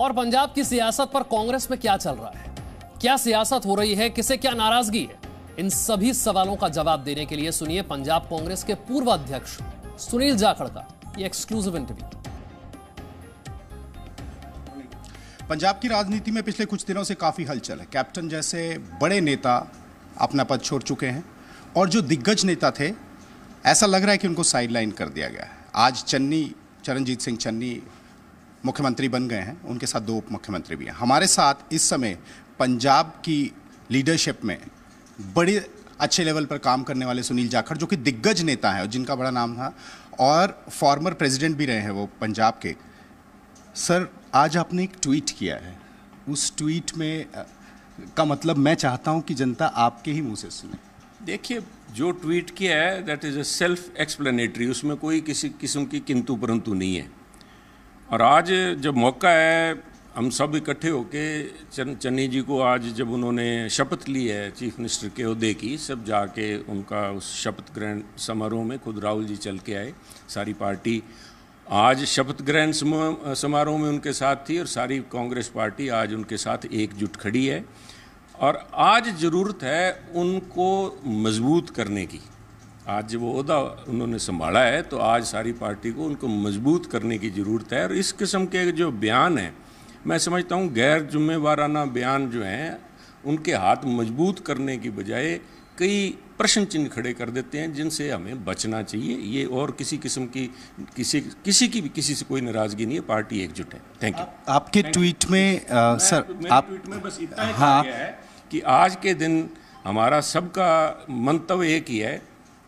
और पंजाब की सियासत पर कांग्रेस में क्या चल रहा है क्या सियासत हो रही है किसे क्या नाराजगी है इन सभी सवालों का जवाब देने के लिए सुनिए पंजाब कांग्रेस के पूर्व अध्यक्ष सुनील जाखड़ का ये एक्सक्लूसिव इंटरव्यू पंजाब की राजनीति में पिछले कुछ दिनों से काफ़ी हलचल है कैप्टन जैसे बड़े नेता अपना पद छोड़ चुके हैं और जो दिग्गज नेता थे ऐसा लग रहा है कि उनको साइडलाइन कर दिया गया है आज चन्नी चरणजीत सिंह चन्नी मुख्यमंत्री बन गए हैं उनके साथ दो उप मुख्यमंत्री भी हैं हमारे साथ इस समय पंजाब की लीडरशिप में बड़े अच्छे लेवल पर काम करने वाले सुनील जाखड़ जो कि दिग्गज नेता हैं जिनका बड़ा नाम था और फॉर्मर प्रेसिडेंट भी रहे हैं वो पंजाब के सर आज आपने एक ट्वीट किया है उस ट्वीट में का मतलब मैं चाहता हूं कि जनता आपके ही मुंह से सुने देखिए जो ट्वीट किया है that is a self explanatory उसमें कोई किसी किस्म की किंतु परंतु नहीं है और आज जब मौका है हम सब इकट्ठे होके चन, चन्नी जी को आज जब उन्होंने शपथ ली है चीफ मिनिस्टर के अहदे की सब जाके उनका उस शपथ ग्रहण समारोह में खुद राहुल जी चल के आए सारी पार्टी आज शपथ ग्रहण समारोह में उनके साथ थी और सारी कांग्रेस पार्टी आज उनके साथ एकजुट खड़ी है और आज ज़रूरत है उनको मजबूत करने की आज जब वो अहदा उन्होंने संभाला है तो आज सारी पार्टी को उनको मजबूत करने की ज़रूरत है और इस किस्म के जो बयान हैं मैं समझता हूँ गैर जुम्मेवाराना बयान जो हैं उनके हाथ मजबूत करने की बजाय कई प्रश्न चिन्ह खड़े कर देते हैं जिनसे हमें बचना चाहिए ये और किसी किस्म की किसी किसी की भी किसी से कोई नाराज़गी नहीं है पार्टी एकजुट है थैंक यू आपके ट्वीट में आ, सर आप ट्वीट में बस इतना हाँ है कि आज के दिन हमारा सबका मंतव्य एक ही है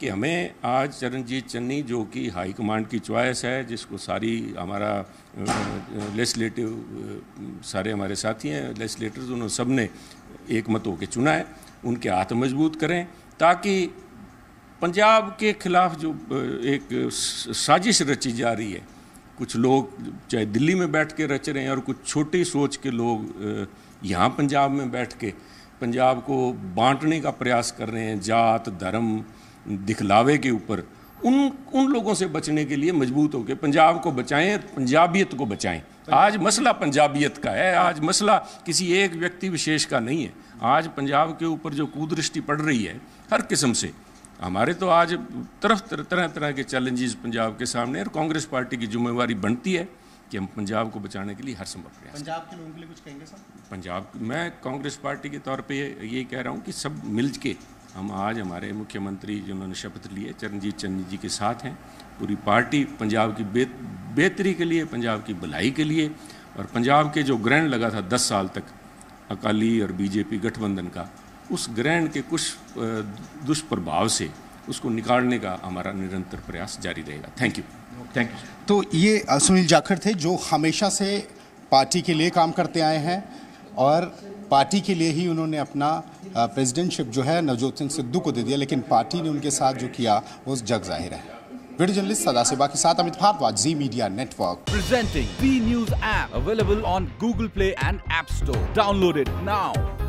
कि हमें आज चरणजीत चन्नी जो कि हाई कमांड की च्वाइस है जिसको सारी हमारा लेजिस्लेटिव सारे हमारे साथी हैं लेजिस्लेटर्स उन्होंने सब ने एक मत होकर चुना है उनके हाथ मजबूत करें ताकि पंजाब के खिलाफ जो एक साजिश रची जा रही है कुछ लोग चाहे दिल्ली में बैठ के रच रहे हैं और कुछ छोटी सोच के लोग यहाँ पंजाब में बैठ के पंजाब को बांटने का प्रयास कर रहे हैं जात धर्म दिखलावे के ऊपर उन उन लोगों से बचने के लिए मजबूत होकर पंजाब को बचाएं पंजाबियत को बचाएं आज मसला पंजाबियत का है आज मसला किसी एक व्यक्ति विशेष का नहीं है आज पंजाब के ऊपर जो कुदृष्टि पड़ रही है हर किस्म से हमारे तो आज तरफ तरह तरह के चैलेंजेस पंजाब के सामने और कांग्रेस पार्टी की जिम्मेवारी बनती है कि हम पंजाब को बचाने के लिए हर संभव प्रयास पंजाब के लोगों के लिए कुछ कहेंगे सर पंजाब मैं कांग्रेस पार्टी के तौर पे ये कह रहा हूँ कि सब मिल के हम आज हमारे मुख्यमंत्री जिन्होंने शपथ लिए चरणजीत चन्नी जी के साथ हैं पूरी पार्टी पंजाब की बेहतरी के लिए पंजाब की भलाई के लिए और पंजाब के जो ग्रहण लगा था दस साल तक अकाली और बीजेपी गठबंधन का उस ग्रहण के कुछ दुष्प्रभाव से उसको निकालने का हमारा निरंतर प्रयास जारी रहेगा थैंक यू थैंक यू तो ये सुनील जाखड़ थे जो हमेशा से पार्टी के लिए काम करते आए हैं और पार्टी के लिए ही उन्होंने अपना प्रेसिडेंटशिप जो है नवजोत सिंह सिद्धू को दे दिया लेकिन पार्टी ने उनके साथ जो किया वो जग जाहिर है वीडियो जर्नलिस्ट सदाशिवा के साथ Amit Bhardwaj ji media network presenting B news app available on Google Play and App Store downloaded now